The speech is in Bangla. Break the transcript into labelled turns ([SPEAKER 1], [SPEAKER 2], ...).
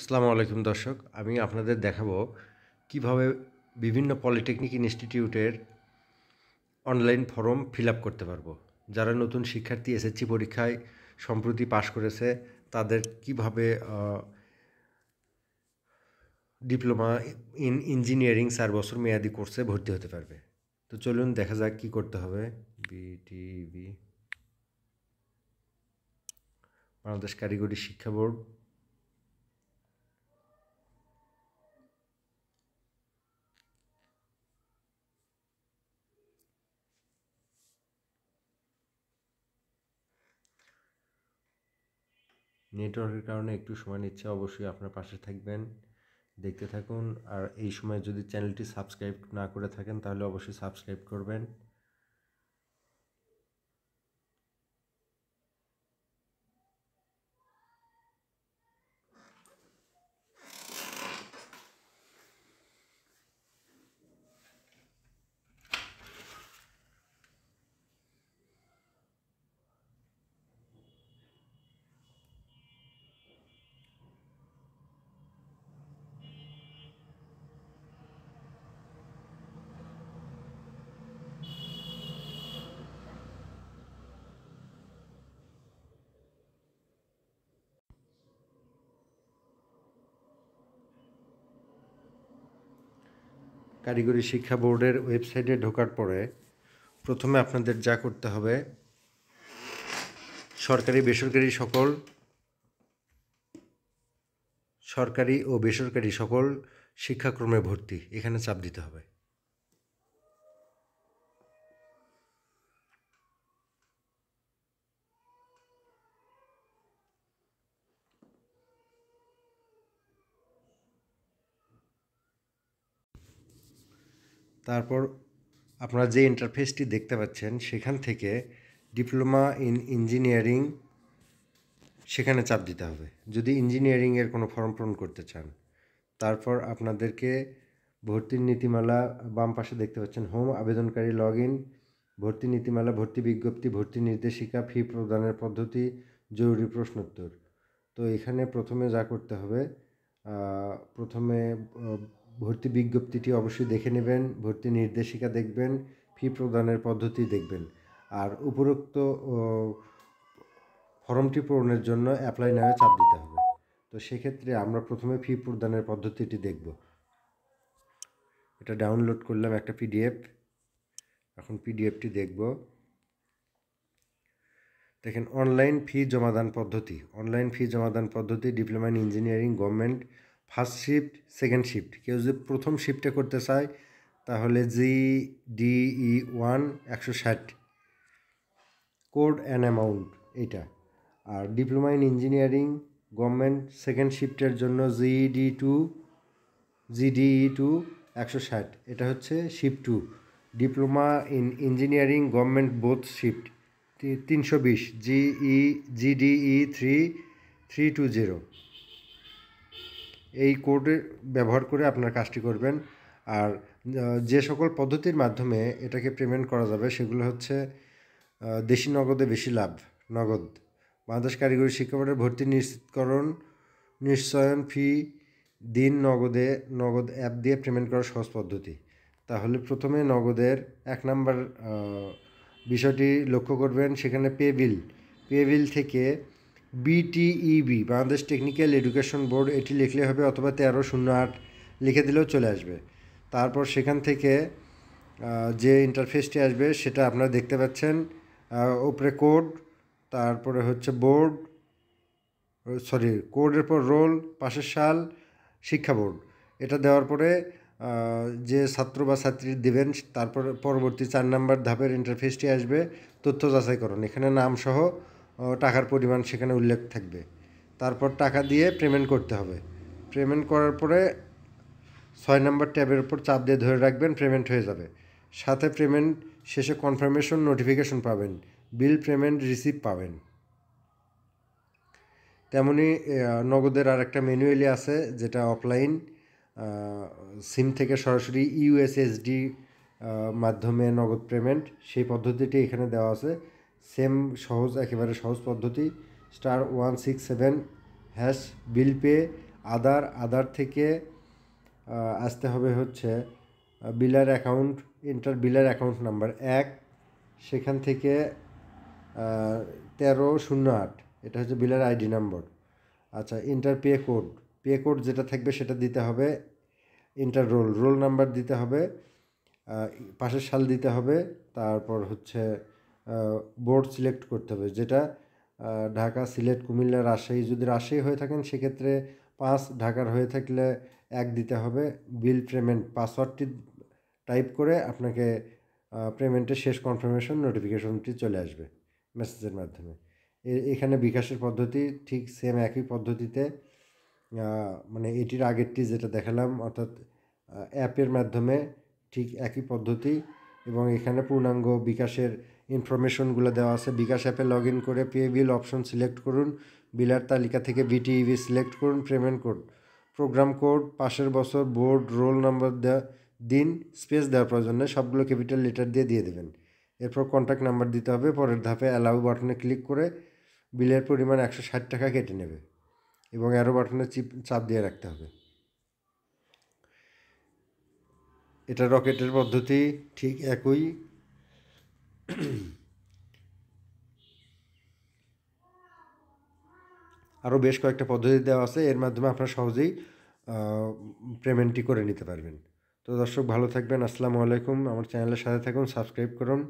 [SPEAKER 1] আসসালামু আলাইকুম দর্শক আমি আপনাদের দেখাবো কিভাবে বিভিন্ন পলিটেকনিক ইনস্টিটিউটের অনলাইন ফর্ম ফিল করতে পারবো যারা নতুন শিক্ষার্থী এসএসসি পরীক্ষায় সম্প্রতি পাশ করেছে তাদের কিভাবে ডিপ্লোমা ইন ইঞ্জিনিয়ারিং চার বছর মেয়াদি কোর্সে ভর্তি হতে পারবে তো চলুন দেখা যাক কি করতে হবে বিটিবি বাংলাদেশ কারিগরি শিক্ষা বোর্ড নেটওয়ার্কের কারণে একটু সময় নিচ্ছে অবশ্যই আপনার পাশে থাকবেন দেখতে থাকুন আর এই সময় যদি চ্যানেলটি সাবস্ক্রাইব না করে থাকেন তাহলে অবশ্যই সাবস্ক্রাইব করবেন কারিগরি শিক্ষা বোর্ডের ওয়েবসাইটে ঢোকার পরে প্রথমে আপনাদের যা করতে হবে সরকারি বেসরকারি সকল সরকারি ও বেসরকারি সকল শিক্ষাক্রমে ভর্তি এখানে চাপ দিতে হবে তারপর আপনারা যে ইন্টারফেসটি দেখতে পাচ্ছেন সেখান থেকে ডিপ্লোমা ইন ইঞ্জিনিয়ারিং সেখানে চাপ দিতে হবে যদি ইঞ্জিনিয়ারিংয়ের কোনো ফর্ম পূরণ করতে চান তারপর আপনাদেরকে ভর্তির নীতিমালা বাম পাশে দেখতে পাচ্ছেন হোম আবেদনকারী লগ ইন ভর্তি নীতিমালা ভর্তি বিজ্ঞপ্তি ভর্তি নির্দেশিকা ফি প্রদানের পদ্ধতি জরুরি প্রশ্নোত্তর তো এখানে প্রথমে যা করতে হবে প্রথমে ভর্তি বিজ্ঞপ্তিটি অবশ্যই দেখে নেবেন ভর্তি নির্দেশিকা দেখবেন ফি প্রদানের পদ্ধতি দেখবেন আর উপরোক্ত ফর্মটি পূরণের জন্য অ্যাপ্লাই নামে চাপ দিতে হবে তো সেক্ষেত্রে আমরা প্রথমে ফি প্রদানের পদ্ধতিটি দেখব এটা ডাউনলোড করলাম একটা পিডিএফ এখন পিডিএফটি দেখব দেখেন অনলাইন ফি জমাদান পদ্ধতি অনলাইন ফি জমাদান পদ্ধতি diploma in engineering government first shift second shift কেউ যদি প্রথম শিফটে করতে চায় তাহলে জি ডি ই ওয়ান একশো ষাট কোড অ্যান্ড অ্যামাউন্ট এটা আর diploma in engineering government second শিফটের জন্য জিডি টু জিডিই টু একশো ষাট এটা হচ্ছে shift two diploma in engineering government both shift তিনশো বিশ GE GDE three three two zero এই কোড ব্যবহার করে আপনার কাজটি করবেন আর যে সকল পদ্ধতির মাধ্যমে এটাকে পেমেন্ট করা যাবে সেগুলো হচ্ছে দেশি নগদে বেশি লাভ নগদ বাংলাদেশ কারিগরি শিক্ষাবোর্ডের ভর্তি নিশ্চিতকরণ নিশ্চয়ন ফি দিন নগদে নগদ অ্যাপ দিয়ে পেমেন্ট করার সহজ পদ্ধতি তাহলে প্রথমে নগদের এক নাম্বার বিষয়টি লক্ষ্য করবেন সেখানে পে বিল পে বিল থেকে BTEB Bangladesh technical education board এটি লিখলে হবে অথবা তেরো শূন্য আট লিখে দিলেও চলে আসবে তারপর সেখান থেকে যে ইন্টারফেসটি আসবে সেটা আপনারা দেখতে পাচ্ছেন ওপরে কোড তারপরে হচ্ছে বোর্ড সরি কোডের পর রোল পাশের সাল শিক্ষা বোর্ড এটা দেওয়ার পরে যে ছাত্র বা ছাত্রী দেবেন তারপর পরবর্তী চার নাম্বার ধাপের ইন্টারফেসটি আসবে তথ্য যাচাইকরণ এখানে নামসহ টাকার পরিমাণ সেখানে উল্লেখ থাকবে তারপর টাকা দিয়ে পেমেন্ট করতে হবে পেমেন্ট করার পরে ছয় নম্বর ট্যাবের উপর চাপ দিয়ে ধরে রাখবেন পেমেন্ট হয়ে যাবে সাথে পেমেন্ট শেষে কনফার্মেশন নোটিফিকেশন পাবেন বিল পেমেন্ট রিসিভ পাবেন তেমনি নগদের আর একটা ম্যানুয়ালি আছে যেটা অফলাইন সিম থেকে সরাসরি ইউএসএসডি মাধ্যমে নগদ পেমেন্ট সেই পদ্ধতিটি এখানে দেওয়া আছে সেম সহজ একেবারে সহজ পদ্ধতি star one six seven hash bill pay other other থেকে আসতে হবে হচ্ছে biller account enter biller account number এক সেখান থেকে তেরো শূন্য আট এটা হচ্ছে বিলার আইডি নাম্বার আচ্ছা enter pay code pay code যেটা থাকবে সেটা দিতে হবে ইন্টার রোল রোল নাম্বার দিতে হবে পাশের সাল দিতে হবে তারপর হচ্ছে বোর্ড সিলেক্ট করতে হবে যেটা ঢাকা সিলেট কুমিল্লা রাজশাহী যদি রাজশাহী হয়ে থাকেন সেক্ষেত্রে পাঁচ ঢাকার হয়ে থাকলে এক দিতে হবে বিল পেমেন্ট পাসওয়ার্ডটি টাইপ করে আপনাকে পেমেন্টের শেষ কনফার্মেশন নোটিফিকেশনটি চলে আসবে মেসেজের মাধ্যমে এখানে বিকাশের পদ্ধতি ঠিক সেম একই পদ্ধতিতে মানে এটির আগেরটি যেটা দেখালাম অর্থাৎ অ্যাপের মাধ্যমে ঠিক একই পদ্ধতি এবং এখানে পূর্ণাঙ্গ বিকাশের ইনফরমেশনগুলো দেওয়া আছে বিকাশ অ্যাপে লগ ইন করে পে বিল অপশন সিলেক্ট করুন বিলার তালিকা থেকে বিটিইভি সিলেক্ট করুন পেমেন্ট কোড প্রোগ্রাম কোড পাশের বছর বোর্ড রোল নাম্বার দেওয়া দিন স্পেস দেওয়ার প্রয়োজন নেই সবগুলো ক্যাপিটাল লেটার দিয়ে দিয়ে দেবেন এরপর কন্ট্যাক্ট নাম্বার দিতে হবে পরের ধাপে অ্যালাউ বাটনে ক্লিক করে বিলের পরিমাণ একশো ষাট টাকা কেটে নেবে এবং অ্যারো বাটনে চিপ চাপ দিয়ে রাখতে হবে এটা রকেটের পদ্ধতি ঠিক একই আরও বেশ কয়েকটা পদ্ধতি দেওয়া আছে এর মাধ্যমে আপনারা সহজেই পেমেন্টটি করে নিতে পারবেন তো দর্শক ভালো থাকবেন আসসালামু আলাইকুম আমার চ্যানেলের সাথে থাকুন সাবস্ক্রাইব করুন